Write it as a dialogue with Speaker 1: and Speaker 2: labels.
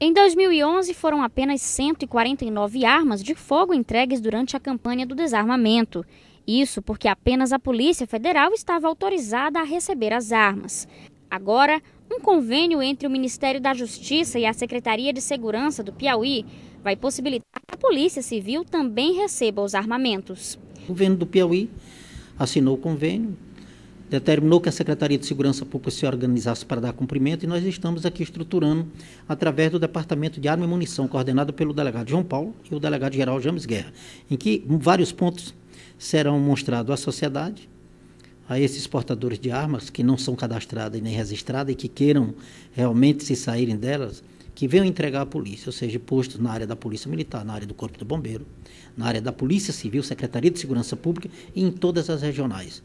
Speaker 1: Em 2011, foram apenas 149 armas de fogo entregues durante a campanha do desarmamento. Isso porque apenas a Polícia Federal estava autorizada a receber as armas. Agora, um convênio entre o Ministério da Justiça e a Secretaria de Segurança do Piauí vai possibilitar que a Polícia Civil também receba os armamentos.
Speaker 2: O governo do Piauí assinou o convênio, determinou que a Secretaria de Segurança Pública se organizasse para dar cumprimento e nós estamos aqui estruturando através do Departamento de Arma e Munição, coordenado pelo delegado João Paulo e o delegado-geral James Guerra, em que vários pontos serão mostrados à sociedade, a esses portadores de armas que não são cadastradas nem registradas e que queiram realmente se saírem delas, que venham entregar à polícia, ou seja, postos na área da Polícia Militar, na área do Corpo do Bombeiro, na área da Polícia Civil, Secretaria de Segurança Pública e em todas as regionais.